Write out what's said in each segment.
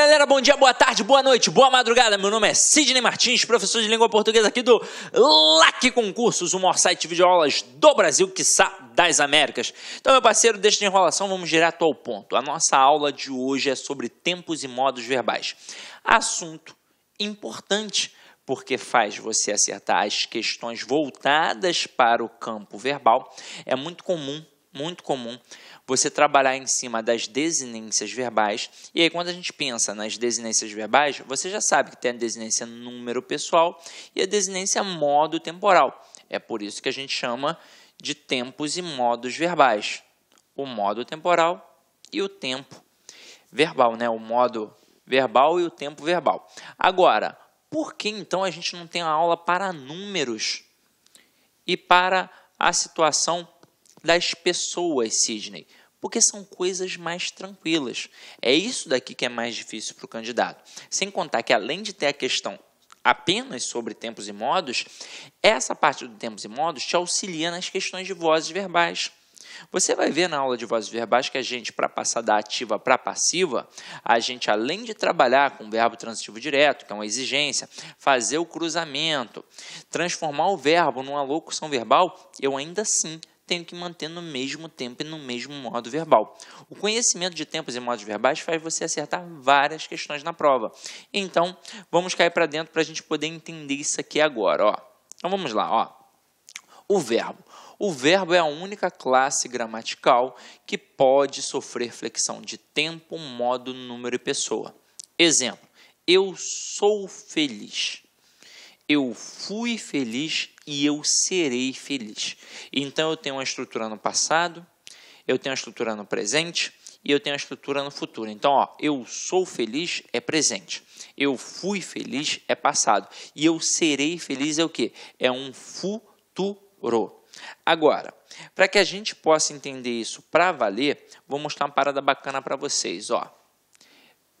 Galera, bom dia, boa tarde, boa noite, boa madrugada. Meu nome é Sidney Martins, professor de língua portuguesa aqui do LAC Concursos, o maior site de videoaulas do Brasil, quiçá das Américas. Então, meu parceiro, deixa de enrolação, vamos direto ao ponto. A nossa aula de hoje é sobre tempos e modos verbais. Assunto importante, porque faz você acertar as questões voltadas para o campo verbal. É muito comum, muito comum você trabalhar em cima das desinências verbais. E aí, quando a gente pensa nas desinências verbais, você já sabe que tem a desinência número pessoal e a desinência modo temporal. É por isso que a gente chama de tempos e modos verbais. O modo temporal e o tempo verbal, né? O modo verbal e o tempo verbal. Agora, por que então a gente não tem a aula para números e para a situação das pessoas, Sidney? porque são coisas mais tranquilas. É isso daqui que é mais difícil para o candidato. Sem contar que, além de ter a questão apenas sobre tempos e modos, essa parte do tempos e modos te auxilia nas questões de vozes verbais. Você vai ver na aula de vozes verbais que a gente, para passar da ativa para passiva, a gente, além de trabalhar com o verbo transitivo direto, que é uma exigência, fazer o cruzamento, transformar o verbo numa locução verbal, eu ainda assim tenho que manter no mesmo tempo e no mesmo modo verbal. O conhecimento de tempos e modos verbais faz você acertar várias questões na prova. Então, vamos cair para dentro para a gente poder entender isso aqui agora. Ó. Então vamos lá, ó. O verbo. O verbo é a única classe gramatical que pode sofrer flexão de tempo, modo, número e pessoa. Exemplo: eu sou feliz eu fui feliz e eu serei feliz. Então eu tenho uma estrutura no passado, eu tenho uma estrutura no presente e eu tenho uma estrutura no futuro. Então, ó, eu sou feliz é presente. Eu fui feliz é passado. E eu serei feliz é o quê? É um futuro. Agora, para que a gente possa entender isso para valer, vou mostrar uma parada bacana para vocês, ó.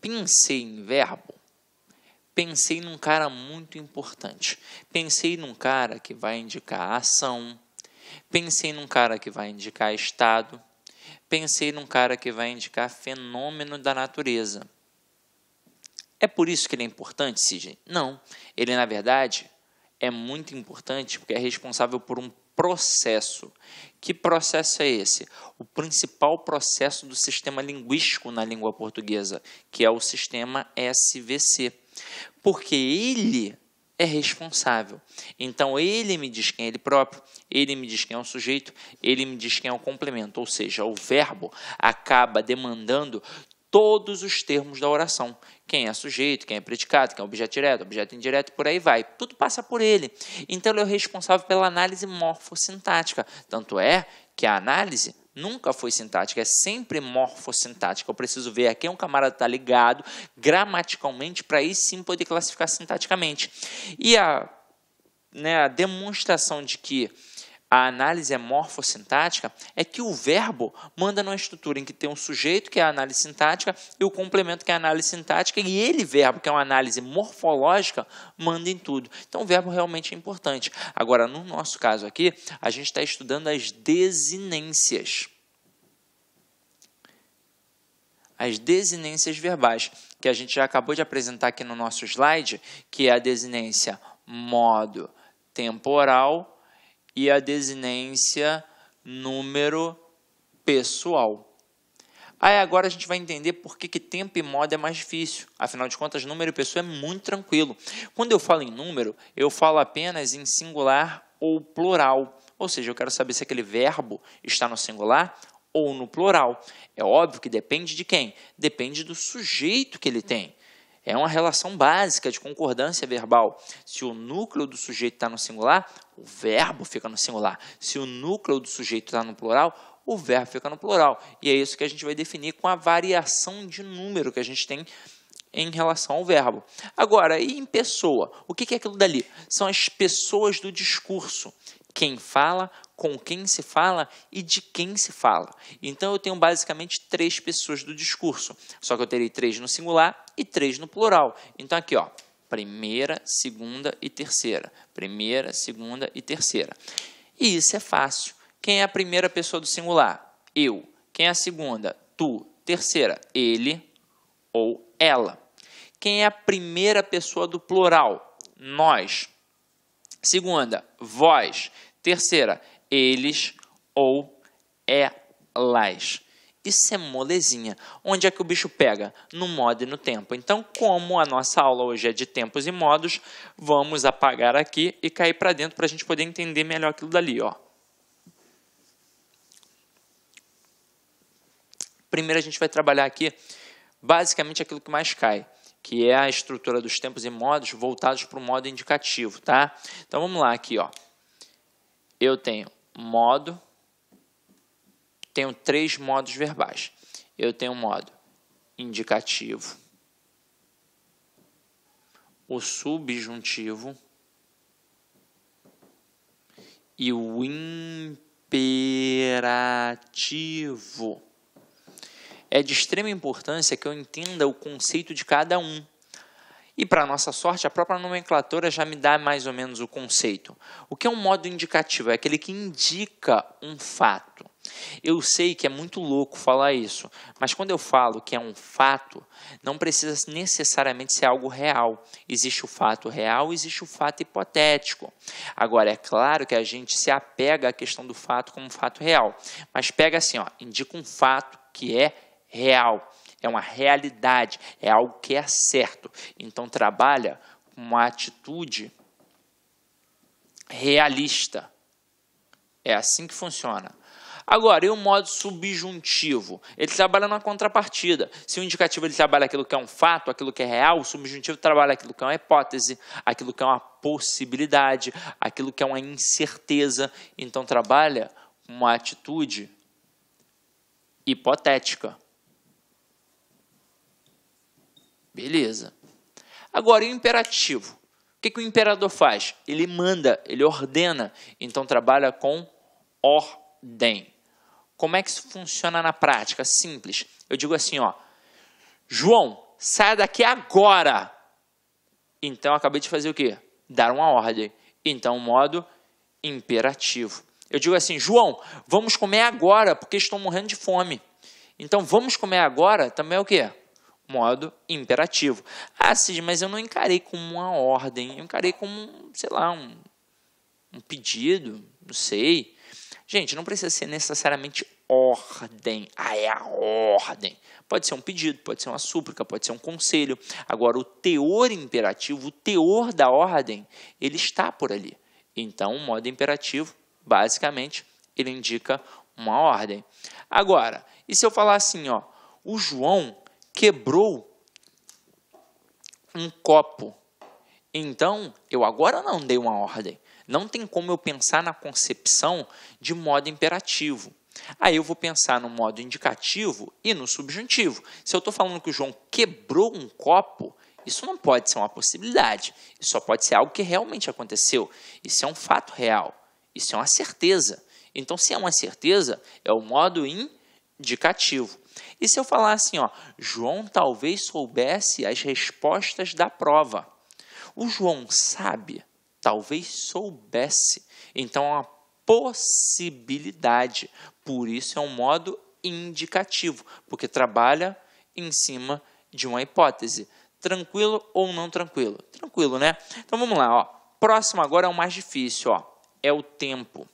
Pensei em verbo pensei num cara muito importante. Pensei num cara que vai indicar ação. Pensei num cara que vai indicar estado. Pensei num cara que vai indicar fenômeno da natureza. É por isso que ele é importante, Sidney? Não. Ele, na verdade, é muito importante porque é responsável por um processo. Que processo é esse? O principal processo do sistema linguístico na língua portuguesa, que é o sistema SVC porque ele é responsável. Então ele me diz quem é ele próprio, ele me diz quem é o sujeito, ele me diz quem é o complemento, ou seja, o verbo acaba demandando todos os termos da oração. Quem é sujeito, quem é predicado, quem é objeto direto, objeto indireto, por aí vai. Tudo passa por ele. Então ele é o responsável pela análise morfossintática. Tanto é que a análise nunca foi sintática, é sempre morfossintática. Eu preciso ver aqui é um camarada está ligado gramaticalmente para aí sim poder classificar sintaticamente. E a, né, a demonstração de que a análise morfossintática é que o verbo manda numa estrutura em que tem um sujeito, que é a análise sintática, e o complemento, que é a análise sintática, e ele, verbo, que é uma análise morfológica, manda em tudo. Então, o verbo realmente é importante. Agora, no nosso caso aqui, a gente está estudando as desinências. As desinências verbais, que a gente já acabou de apresentar aqui no nosso slide, que é a desinência modo temporal e a desinência número pessoal. Aí agora a gente vai entender por que, que tempo e moda é mais difícil. Afinal de contas, número e pessoa é muito tranquilo. Quando eu falo em número, eu falo apenas em singular ou plural. Ou seja, eu quero saber se aquele verbo está no singular ou no plural. É óbvio que depende de quem? Depende do sujeito que ele tem. É uma relação básica de concordância verbal. Se o núcleo do sujeito está no singular, o verbo fica no singular. Se o núcleo do sujeito está no plural, o verbo fica no plural. E é isso que a gente vai definir com a variação de número que a gente tem em relação ao verbo. Agora, e em pessoa? O que é aquilo dali? São as pessoas do discurso. Quem fala, com quem se fala e de quem se fala. Então eu tenho basicamente três pessoas do discurso, só que eu terei três no singular e três no plural. Então aqui, ó, primeira, segunda e terceira. Primeira, segunda e terceira. E isso é fácil. Quem é a primeira pessoa do singular? Eu. Quem é a segunda? Tu. Terceira, ele ou ela. Quem é a primeira pessoa do plural? Nós. Segunda, vós. Terceira, eles ou elas. Isso é molezinha. Onde é que o bicho pega? No modo e no tempo. Então, como a nossa aula hoje é de tempos e modos, vamos apagar aqui e cair para dentro para a gente poder entender melhor aquilo dali. Ó. Primeiro, a gente vai trabalhar aqui basicamente aquilo que mais cai, que é a estrutura dos tempos e modos voltados para o modo indicativo. Tá? Então, vamos lá aqui. Ó. Eu tenho modo. Tenho três modos verbais. Eu tenho o modo indicativo, o subjuntivo e o imperativo. É de extrema importância que eu entenda o conceito de cada um e, para nossa sorte, a própria nomenclatura já me dá mais ou menos o conceito. O que é um modo indicativo? É aquele que indica um fato. Eu sei que é muito louco falar isso, mas quando eu falo que é um fato, não precisa necessariamente ser algo real. Existe o fato real, existe o fato hipotético. Agora, é claro que a gente se apega à questão do fato como fato real, mas pega assim, ó, indica um fato que é real é uma realidade, é algo que é certo. Então trabalha com uma atitude realista. É assim que funciona. Agora, e o modo subjuntivo? Ele trabalha na contrapartida. Se o indicativo ele trabalha aquilo que é um fato, aquilo que é real, o subjuntivo trabalha aquilo que é uma hipótese, aquilo que é uma possibilidade, aquilo que é uma incerteza. Então, trabalha uma atitude hipotética. Beleza. Agora, o imperativo. O que, que o imperador faz? Ele manda, ele ordena. Então, trabalha com ordem. Como é que isso funciona na prática? Simples. Eu digo assim, ó. João, saia daqui agora. Então, eu acabei de fazer o quê? Dar uma ordem. Então, modo imperativo. Eu digo assim, João, vamos comer agora, porque estou morrendo de fome. Então, vamos comer agora também é o quê? modo imperativo. Ah, Cid, mas eu não encarei como uma ordem, eu encarei como, sei lá, um, um pedido, não sei. Gente, não precisa ser necessariamente ordem. Ah, é a ordem. Pode ser um pedido, pode ser uma súplica, pode ser um conselho. Agora, o teor imperativo, o teor da ordem, ele está por ali. Então, o modo imperativo, basicamente, ele indica uma ordem. Agora, e se eu falar assim, ó, o João quebrou um copo. Então, eu agora não dei uma ordem. Não tem como eu pensar na concepção de modo imperativo. Aí eu vou pensar no modo indicativo e no subjuntivo. Se eu estou falando que o João quebrou um copo, isso não pode ser uma possibilidade. Isso só pode ser algo que realmente aconteceu. Isso é um fato real. Isso é uma certeza. Então, se é uma certeza, é o modo indicativo. E se eu falar assim, ó, João talvez soubesse as respostas da prova. O João sabe, talvez soubesse. Então é uma possibilidade. Por isso é um modo indicativo, porque trabalha em cima de uma hipótese. Tranquilo ou não tranquilo? Tranquilo, né? Então vamos lá, ó. Próximo agora é o mais difícil, ó. É o tempo.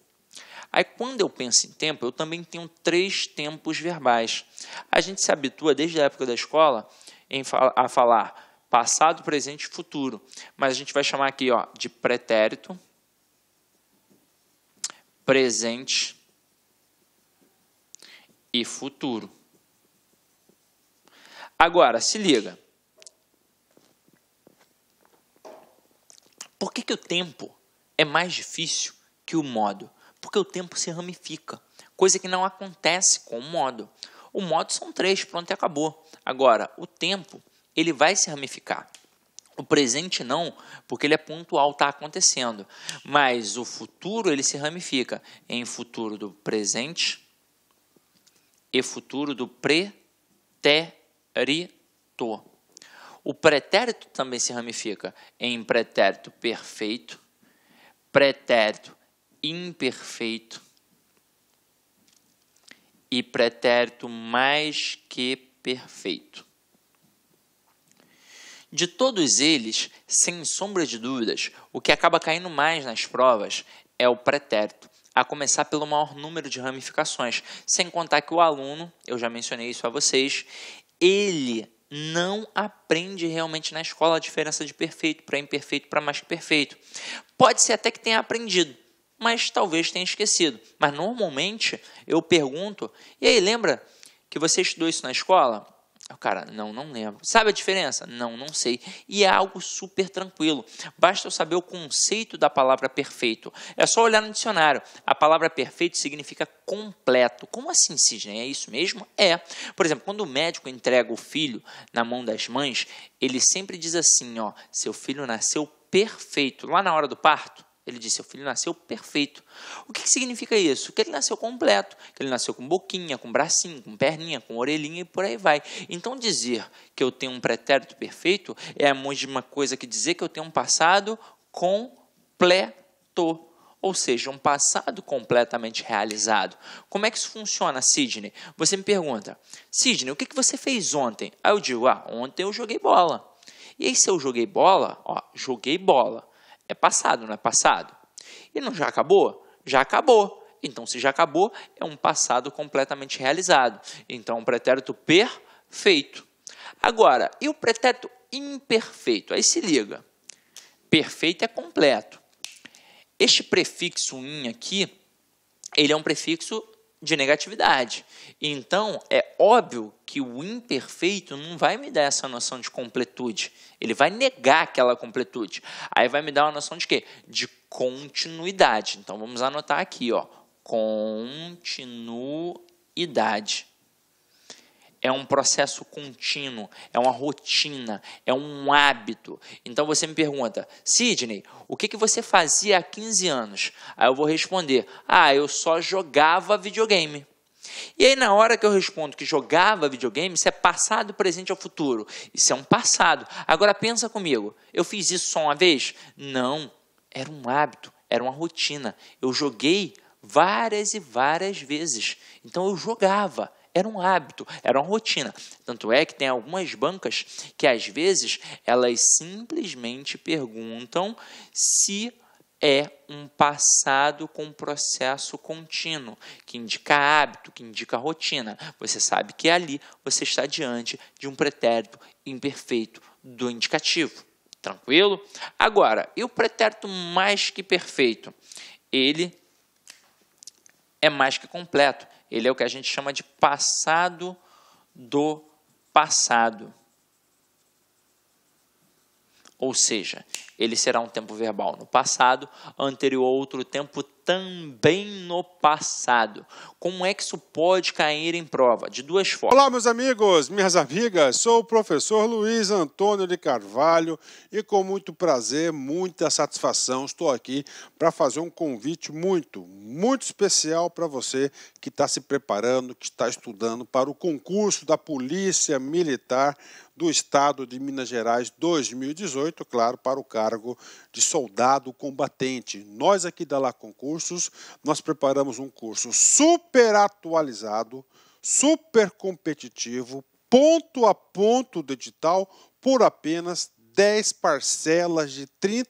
Aí, quando eu penso em tempo, eu também tenho três tempos verbais. A gente se habitua desde a época da escola em, a falar passado, presente e futuro. Mas a gente vai chamar aqui ó, de pretérito, presente e futuro. Agora, se liga. Por que, que o tempo é mais difícil que o modo? porque o tempo se ramifica, coisa que não acontece com o modo. O modo são três, pronto e acabou. Agora, o tempo, ele vai se ramificar. O presente não, porque ele é pontual, está acontecendo. Mas o futuro, ele se ramifica em futuro do presente e futuro do pretérito. O pretérito também se ramifica em pretérito perfeito, pretérito imperfeito e pretérito mais que perfeito. De todos eles, sem sombra de dúvidas, o que acaba caindo mais nas provas é o pretérito, a começar pelo maior número de ramificações, sem contar que o aluno, eu já mencionei isso a vocês, ele não aprende realmente na escola a diferença de perfeito para imperfeito para mais que perfeito. Pode ser até que tenha aprendido, mas talvez tenha esquecido. Mas normalmente eu pergunto: e aí, lembra que você estudou isso na escola? O cara, não, não lembro. Sabe a diferença? Não, não sei. E é algo super tranquilo. Basta eu saber o conceito da palavra perfeito. É só olhar no dicionário. A palavra perfeito significa completo. Como assim, Sidney? É isso mesmo? É. Por exemplo, quando o médico entrega o filho na mão das mães, ele sempre diz assim, ó, seu filho nasceu perfeito. Lá na hora do parto, ele disse: seu filho nasceu perfeito. O que, que significa isso? Que ele nasceu completo, que ele nasceu com boquinha, com bracinho, com perninha, com orelhinha e por aí vai. Então, dizer que eu tenho um pretérito perfeito é a mesma coisa que dizer que eu tenho um passado completo ou seja, um passado completamente realizado. Como é que isso funciona, Sidney? Você me pergunta, Sidney, o que, que você fez ontem? Aí eu digo, ah, ontem eu joguei bola. E aí, se eu joguei bola, ó, joguei bola. É passado, não é passado? E não já acabou? Já acabou. Então, se já acabou, é um passado completamente realizado. Então, é um pretérito perfeito. Agora, e o pretérito imperfeito? Aí se liga. Perfeito é completo. Este prefixo in aqui, ele é um prefixo de negatividade. Então, é óbvio que o imperfeito não vai me dar essa noção de completude. Ele vai negar aquela completude. Aí vai me dar uma noção de quê? De continuidade. Então, vamos anotar aqui, ó. Continuidade é um processo contínuo, é uma rotina, é um hábito. Então você me pergunta, Sidney, o que, que você fazia há 15 anos? Aí eu vou responder, ah, eu só jogava videogame. E aí, na hora que eu respondo que jogava videogame, isso é passado, presente ou futuro. Isso é um passado. Agora pensa comigo, eu fiz isso só uma vez? Não, era um hábito, era uma rotina. Eu joguei várias e várias vezes. Então eu jogava. Era um hábito, era uma rotina. Tanto é que tem algumas bancas que às vezes elas simplesmente perguntam se é um passado com processo contínuo, que indica hábito, que indica rotina. Você sabe que ali você está diante de um pretérito imperfeito do indicativo. Tranquilo? Agora, e o pretérito mais que perfeito? Ele é mais que completo. Ele é o que a gente chama de passado do passado. Ou seja, ele será um tempo verbal no passado, anterior a outro tempo também no passado. Como é que isso pode cair em prova? De duas formas. Olá, meus amigos, minhas amigas, sou o professor Luiz Antônio de Carvalho e com muito prazer, muita satisfação, estou aqui para fazer um convite muito, muito especial para você que está se preparando, que está estudando para o concurso da Polícia Militar do Estado de Minas Gerais 2018, claro, para o cargo de soldado combatente. Nós aqui da La Concurso cursos, nós preparamos um curso super atualizado, super competitivo, ponto a ponto digital, por apenas 10 parcelas de R$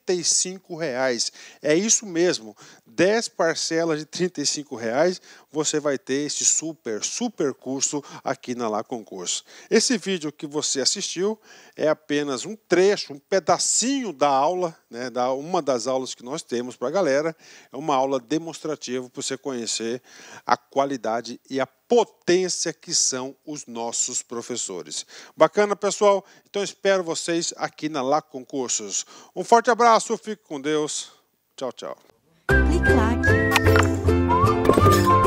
reais. É isso mesmo, 10 parcelas de R$ reais você vai ter esse super, super curso aqui na Lá Concurso. Esse vídeo que você assistiu é apenas um trecho, um pedacinho da aula, né, da, uma das aulas que nós temos para a galera. É uma aula demonstrativa para você conhecer a qualidade e a potência que são os nossos professores. Bacana, pessoal? Então espero vocês aqui na Lá Concursos. Um forte abraço, fique com Deus. Tchau, tchau. Clique,